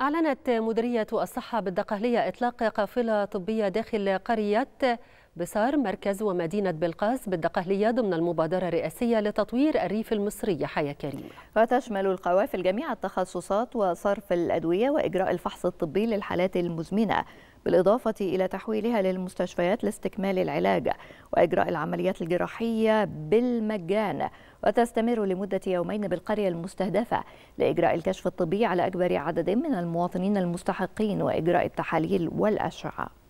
أعلنت مديرية الصحة بالدقهلية إطلاق قافلة طبية داخل قرية بصار مركز ومدينة بلقاس بالدقهلية ضمن المبادرة الرئاسية لتطوير الريف المصري حياة كريمة وتشمل القوافل جميع التخصصات وصرف الأدوية وإجراء الفحص الطبي للحالات المزمنة بالإضافة إلى تحويلها للمستشفيات لاستكمال العلاج وإجراء العمليات الجراحية بالمجان وتستمر لمدة يومين بالقرية المستهدفة لإجراء الكشف الطبي على أكبر عدد من المواطنين المستحقين وإجراء التحاليل والأشعة